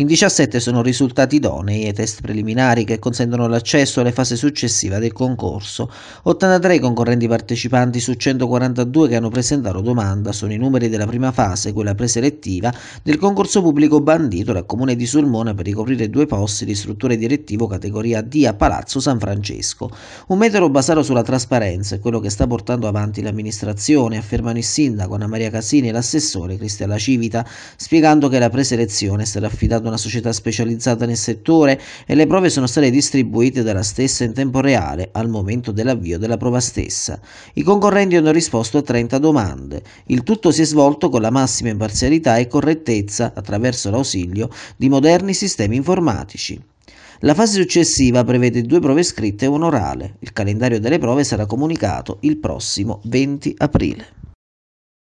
In 17 sono risultati idonei ai test preliminari che consentono l'accesso alle fasi successive del concorso. 83 concorrenti partecipanti su 142 che hanno presentato domanda sono i numeri della prima fase, quella preselettiva, del concorso pubblico bandito dal Comune di Sulmona per ricoprire due posti di struttore direttivo categoria D a Palazzo San Francesco. Un metodo basato sulla trasparenza è quello che sta portando avanti l'amministrazione, affermano il sindaco Anna Maria Casini e l'assessore Cristiana Civita, spiegando che la preselezione sarà affidata una società specializzata nel settore e le prove sono state distribuite dalla stessa in tempo reale al momento dell'avvio della prova stessa. I concorrenti hanno risposto a 30 domande. Il tutto si è svolto con la massima imparzialità e correttezza attraverso l'ausilio di moderni sistemi informatici. La fase successiva prevede due prove scritte e orale. Il calendario delle prove sarà comunicato il prossimo 20 aprile.